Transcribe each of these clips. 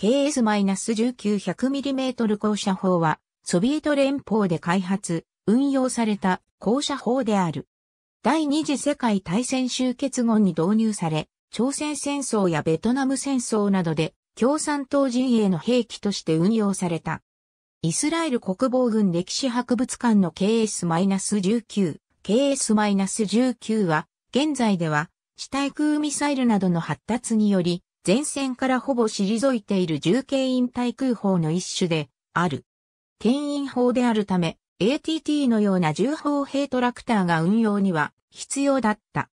KS-1900mm 降車砲は、ソビエト連邦で開発、運用された降車砲である。第二次世界大戦終結後に導入され、朝鮮戦争やベトナム戦争などで共産党陣営の兵器として運用された。イスラエル国防軍歴史博物館の KS-19、KS-19 は、現在では、地対空ミサイルなどの発達により、前線からほぼ退いている重慶引対空砲の一種である。牽引砲であるため、ATT のような重砲兵トラクターが運用には必要だった。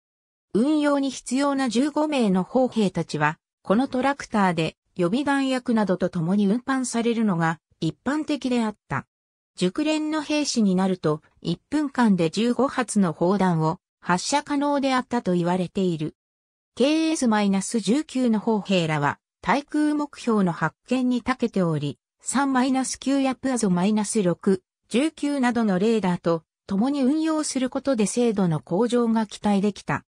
運用に必要な15名の砲兵たちは、このトラクターで予備弾薬などと共に運搬されるのが一般的であった。熟練の兵士になると1分間で15発の砲弾を発射可能であったと言われている。KS-19 の砲兵らは、対空目標の発見に長けており、3-9やプアゾ -6、19などのレーダーと共に運用することで精度の向上が期待できた。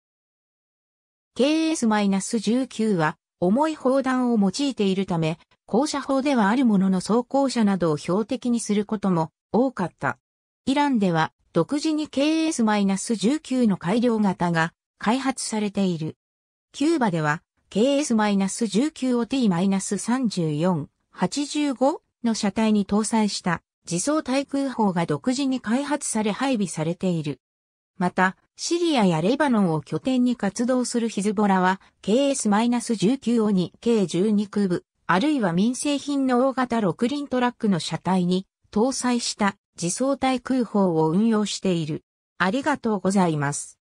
KS-19 は重い砲弾を用いているため、高射砲ではあるものの装甲車などを標的にすることも多かった。イランでは独自に KS-19 の改良型が開発されている。キューバでは KS-19 を T-3485 の車体に搭載した自走対空砲が独自に開発され配備されている。また、シリアやレバノンを拠点に活動するヒズボラは KS-19 を 2K12 空部、あるいは民生品の大型6輪トラックの車体に搭載した自走対空砲を運用している。ありがとうございます。